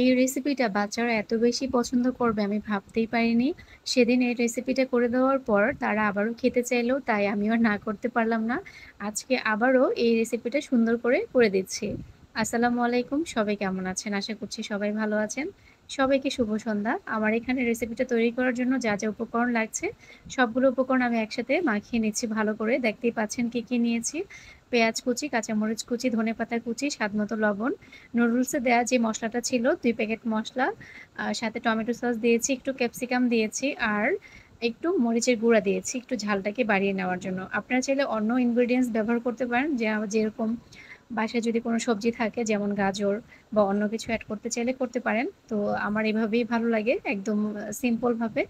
এই রেসিপিটা বাচ্চারা এত বেশি পছন্দ করবে আমি ভাবতেই পারিনি সেদিন এই রেসিপিটা করে দেওয়ার পর তারা আবারও খেতে চাইলো তাই আমিও না করতে পারলাম না আজকে আবারও এই রেসিপিটা সুন্দর করে করে দিচ্ছি আসসালামু আলাইকুম সবাই কেমন আছেন আশা করছি সবাই ভালো আছেন সবাইকে শুভ সন্ধ্যা আমার এখানে রেসিপিটা তৈরি করার জন্য যা যা উপকরণ লাগছে সবগুলো উপকরণ আমি একসাথে মাখিয়ে নিচ্ছি ভালো করে দেখতেই পাচ্ছেন কি কি নিয়েছি পেঁয়াজ কুচি কাঁচামরিচ কুচি ধনে পাতার কুচি স্বাদ মতো লবণ নুডলসে দেওয়া যে মশলাটা ছিল দুই প্যাকেট মশলা সাথে টমেটো সস দিয়েছি একটু ক্যাপসিকাম দিয়েছি আর একটু মরিচের গুঁড়া দিয়েছি একটু ঝালটাকে বাড়িয়ে নেওয়ার জন্য আপনারা চাইলে অন্য ইনগ্রিডিয়েন্টস ব্যবহার করতে পারেন যে যেরকম বাসায় যদি কোনো সবজি থাকে যেমন গাজর বা অন্য কিছু অ্যাড করতে চাইলে করতে পারেন তো আমার এভাবেই ভালো লাগে একদম সিম্পলভাবে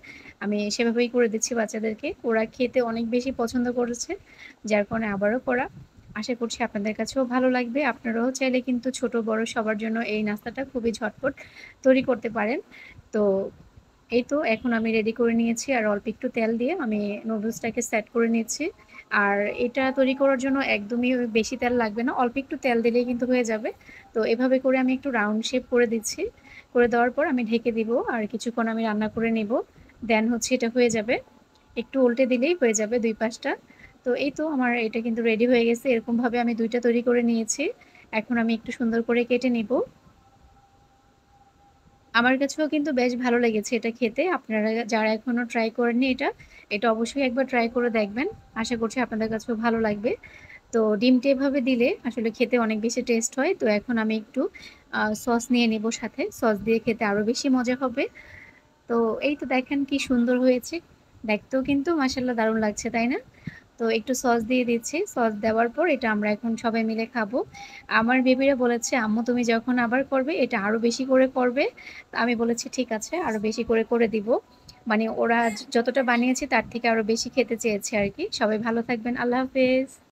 আমি সেভাবেই করে দিচ্ছি বাচ্চাদেরকে ওরা খেতে অনেক বেশি পছন্দ করেছে যার কারণে আবারও করা আশা করছি আপনাদের কাছেও ভালো লাগবে আপনারাও চাইলে কিন্তু ছোট বড় সবার জন্য এই নাস্তাটা খুবই ঝটপট তৈরি করতে পারেন তো এই তো এখন আমি রেডি করে নিয়েছি আর অল্প একটু তেল দিয়ে আমি নুডলসটাকে সেট করে নিয়েছি আর এটা তৈরি করার জন্য একদমই বেশি তেল লাগবে না অল্প একটু তেল দিলেই কিন্তু হয়ে যাবে তো এভাবে করে আমি একটু রাউন্ড শেপ করে দিচ্ছি করে দেওয়ার পর আমি ঢেকে দিব আর কিছুক্ষণ আমি রান্না করে নেব দেন হচ্ছে এটা হয়ে যাবে একটু উল্টে দিলেই হয়ে যাবে দুই পাঁচটা তো এই তো আমার এটা কিন্তু রেডি হয়ে গেছে এরকমভাবে আমি দুইটা তৈরি করে নিয়েছি এখন আমি একটু সুন্দর করে কেটে নিব আমার কাছেও কিন্তু বেশ ভালো লেগেছে এটা খেতে আপনারা যারা এখনও ট্রাই করেননি এটা এটা অবশ্যই একবার ট্রাই করে দেখবেন আশা করছি আপনাদের কাছেও ভালো লাগবে তো ডিমটা এভাবে দিলে আসলে খেতে অনেক বেশি টেস্ট হয় তো এখন আমি একটু সস নিয়ে নেব সাথে সস দিয়ে খেতে আরও বেশি মজা হবে তো এই তো দেখেন কি সুন্দর হয়েছে দেখতেও কিন্তু মাসাল্লাহ দারুণ লাগছে তাই না তো একটু সস দিয়ে দিচ্ছি সস দেওয়ার পর এটা আমরা এখন সবাই মিলে খাবো আমার বেবিরা বলেছে আম্মু তুমি যখন আবার করবে এটা আরও বেশি করে করবে আমি বলেছি ঠিক আছে আরও বেশি করে করে দিব মানে ওরা যতটা বানিয়েছে তার থেকে আরও বেশি খেতে চেয়েছে আর কি সবাই ভালো থাকবেন আল্লাহ হাফেজ